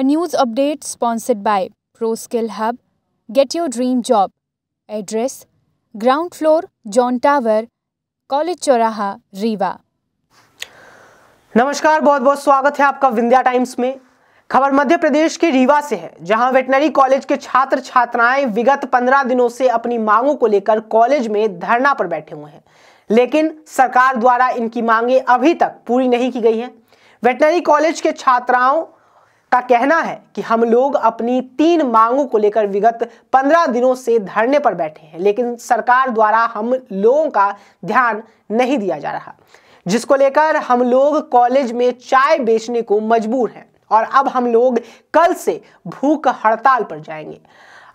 A news update sponsored by ProSkill Hub. Get your dream job. Address Ground floor, John Tower, College Choraha, Riva. नमस्कार बहुत बहुत स्वागत है आपका Vindhya times में खबर मध्य प्रदेश के रीवा से है जहां वेटनरी कॉलेज के छात्र छात्राएं विगत पंद्रह दिनों से अपनी मांगों को लेकर कॉलेज में धरना पर बैठे हुए हैं लेकिन सरकार द्वारा इनकी मांगे अभी तक पूरी नहीं की गई हैं वेटनरी कॉलेज के छात्राओं का कहना है कि हम लोग अपनी तीन मांगों को लेकर विगत पंद्रह दिनों से धरने पर बैठे हैं लेकिन सरकार द्वारा हम लोगों का ध्यान नहीं दिया जा रहा जिसको लेकर हम लोग कॉलेज में चाय बेचने को मजबूर हैं और अब हम लोग कल से भूख हड़ताल पर जाएंगे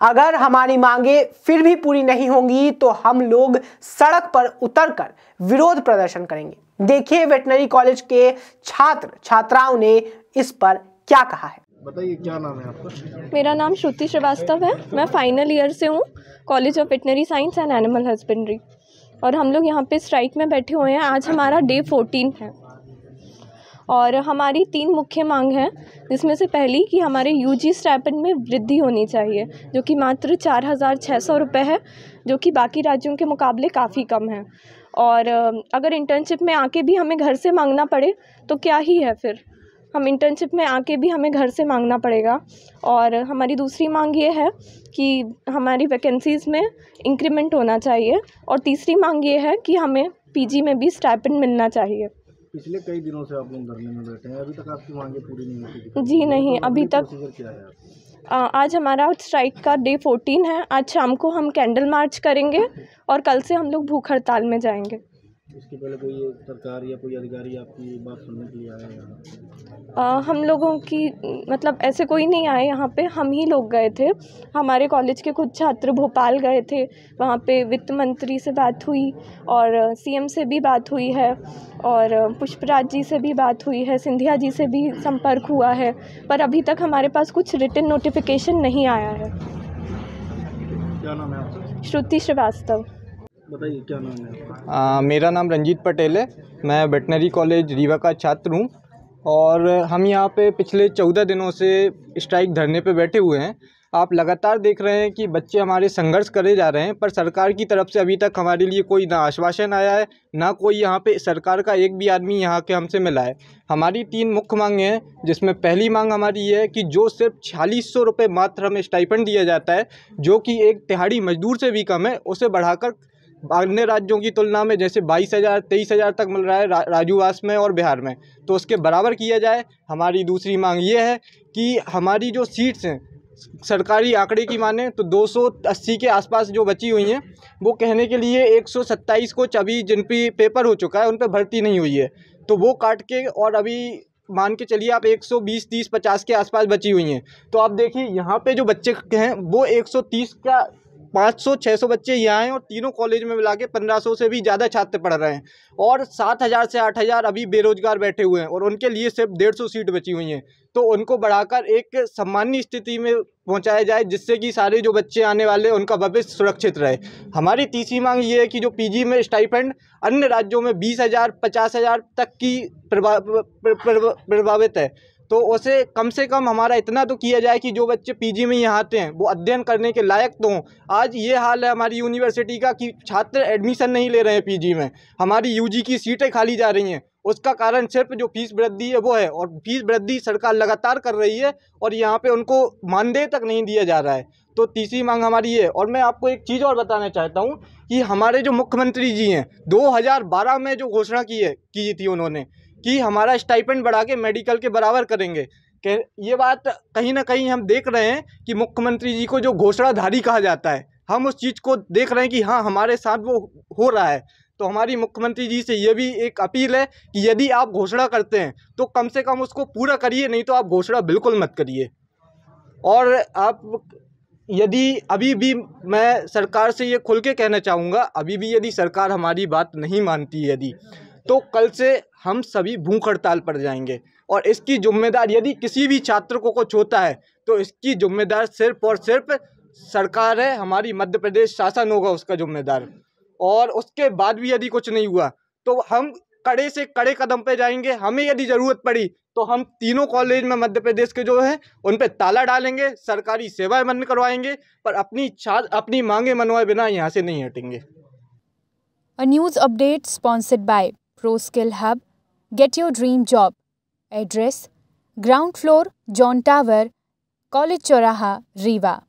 अगर हमारी मांगे फिर भी पूरी नहीं होंगी तो हम लोग सड़क पर उतरकर विरोध प्रदर्शन करेंगे देखिए वेटनरी कॉलेज के छात्र छात्राओं ने इस पर क्या कहा है बताइए क्या नाम है आपका मेरा नाम श्रुति श्रीवास्तव है मैं फाइनल ईयर से हूँ college of veterinary science and animal husbandry और हम लोग यहाँ पे स्ट्राइक में बैठे हुए हैं आज हमारा डे फोर्टीन है और हमारी तीन मुख्य मांग है जिसमें से पहली कि हमारे यू जी स्टैपन में वृद्धि होनी चाहिए जो कि मात्र चार हज़ार छः सौ रुपये है जो कि बाकी राज्यों के मुकाबले काफ़ी कम है और अगर इंटर्नशिप में आके भी हमें घर से मांगना पड़े तो क्या ही है फिर हम इंटर्नशिप में आके भी हमें घर से मांगना पड़ेगा और हमारी दूसरी मांग ये है कि हमारी वैकेंसीज़ में इंक्रीमेंट होना चाहिए और तीसरी मांग ये है कि हमें पीजी में भी स्टैपिन मिलना चाहिए पिछले कई दिनों से आप लोग धरने में बैठे हैं अभी तक आपकी मांगे पूरी नहीं होती जी नहीं तो अभी तक क्या है आज हमारा स्ट्राइक का डे फोर्टीन है आज शाम को हम कैंडल मार्च करेंगे और कल से हम लोग भूख हड़ताल में जाएंगे इसके पहले कोई सरकार या कोई अधिकारी आपकी बात सुनने के लिए आया यहाँ हम लोगों की मतलब ऐसे कोई नहीं आए यहाँ पे हम ही लोग गए थे हमारे कॉलेज के कुछ छात्र भोपाल गए थे वहाँ पे वित्त मंत्री से बात हुई और सीएम से भी बात हुई है और पुष्पराज जी से भी बात हुई है सिंधिया जी से भी संपर्क हुआ है पर अभी तक हमारे पास कुछ रिटर्न नोटिफिकेशन नहीं आया है श्रुति श्रीवास्तव बताइए क्या नाम है आ, मेरा नाम रंजीत पटेल है मैं वेटनरी कॉलेज रीवा का छात्र हूँ और हम यहाँ पे पिछले चौदह दिनों से स्ट्राइक धरने पे बैठे हुए हैं आप लगातार देख रहे हैं कि बच्चे हमारे संघर्ष करे जा रहे हैं पर सरकार की तरफ से अभी तक हमारे लिए कोई ना आश्वासन आया है ना कोई यहाँ पे सरकार का एक भी आदमी यहाँ के हमसे मिला है हमारी तीन मुख्य मांगें हैं जिसमें पहली मांग हमारी ये है कि जो सिर्फ छियालीस सौ रुपये मात्र हमें स्टाइपेंड दिया जाता है जो कि एक तिहाड़ी मजदूर से भी कम है उसे बढ़ाकर अन्य राज्यों की तुलना में जैसे बाईस हज़ार तेईस हज़ार तक मिल रहा है रा, राजूवास में और बिहार में तो उसके बराबर किया जाए हमारी दूसरी मांग ये है कि हमारी जो सीट्स हैं सरकारी आंकड़े की माने तो 280 के आसपास जो बची हुई हैं वो कहने के लिए 127 को चबी जिन पर पेपर हो चुका है उन पर भर्ती नहीं हुई है तो वो काट के और अभी मान के चलिए आप 120 30 50 के आसपास बची हुई हैं तो आप देखिए यहाँ पे जो बच्चे हैं वो 130 का 500 600 बच्चे यहाँ हैं और तीनों कॉलेज में मिला के पंद्रह से भी ज़्यादा छात्र पढ़ रहे हैं और सात हज़ार से आठ हज़ार अभी बेरोजगार बैठे हुए हैं और उनके लिए सिर्फ डेढ़ सौ सीट बची हुई हैं तो उनको बढ़ाकर एक सामान्य स्थिति में पहुँचाया जाए जिससे कि सारे जो बच्चे आने वाले उनका भविष्य सुरक्षित रहे हमारी तीसरी मांग ये है कि जो पी में स्टाइपेंड अन्य राज्यों में बीस हज़ार पचास हज़ार तक की प्रभावित है तो उसे कम से कम हमारा इतना तो किया जाए कि जो बच्चे पीजी में यहाँ आते हैं वो अध्ययन करने के लायक तो हों आज ये हाल है हमारी यूनिवर्सिटी का कि छात्र एडमिशन नहीं ले रहे हैं पीजी में हमारी यूजी की सीटें खाली जा रही हैं उसका कारण सिर्फ जो फीस वृद्धि है वो है और फीस वृद्धि सरकार लगातार कर रही है और यहाँ पर उनको मानदेय तक नहीं दिया जा रहा है तो तीसरी मांग हमारी ये और मैं आपको एक चीज़ और बताना चाहता हूँ कि हमारे जो मुख्यमंत्री जी हैं दो में जो घोषणा की है की थी उन्होंने कि हमारा स्टाइपेंड बढ़ा के मेडिकल के बराबर करेंगे कह ये बात कहीं ना कहीं हम देख रहे हैं कि मुख्यमंत्री जी को जो घोषणाधारी कहा जाता है हम उस चीज़ को देख रहे हैं कि हाँ हमारे साथ वो हो रहा है तो हमारी मुख्यमंत्री जी से ये भी एक अपील है कि यदि आप घोषणा करते हैं तो कम से कम उसको पूरा करिए नहीं तो आप घोषणा बिल्कुल मत करिए और आप यदि अभी भी मैं सरकार से ये खुल के कहना चाहूँगा अभी भी यदि सरकार हमारी बात नहीं मानती यदि तो कल से हम सभी भूख हड़ताल पर जाएंगे और इसकी जिम्मेदार यदि किसी भी छात्र को कुछ होता है तो इसकी जिम्मेदार सिर्फ और सिर्फ सरकार है हमारी मध्य प्रदेश शासन होगा उसका जिम्मेदार और उसके बाद भी यदि कुछ नहीं हुआ तो हम कड़े से कड़े कदम पे जाएंगे हमें यदि ज़रूरत पड़ी तो हम तीनों कॉलेज में मध्य प्रदेश के जो हैं उन पर ताला डालेंगे सरकारी सेवाएं बंद करवाएंगे पर अपनी छात्र अपनी मांगे मनवाए बिना यहाँ से नहीं हटेंगे news update sponsored by ProSkill Hub, Get Your Dream Job. Address Ground Floor, John Tower, College Choraha, Rewa.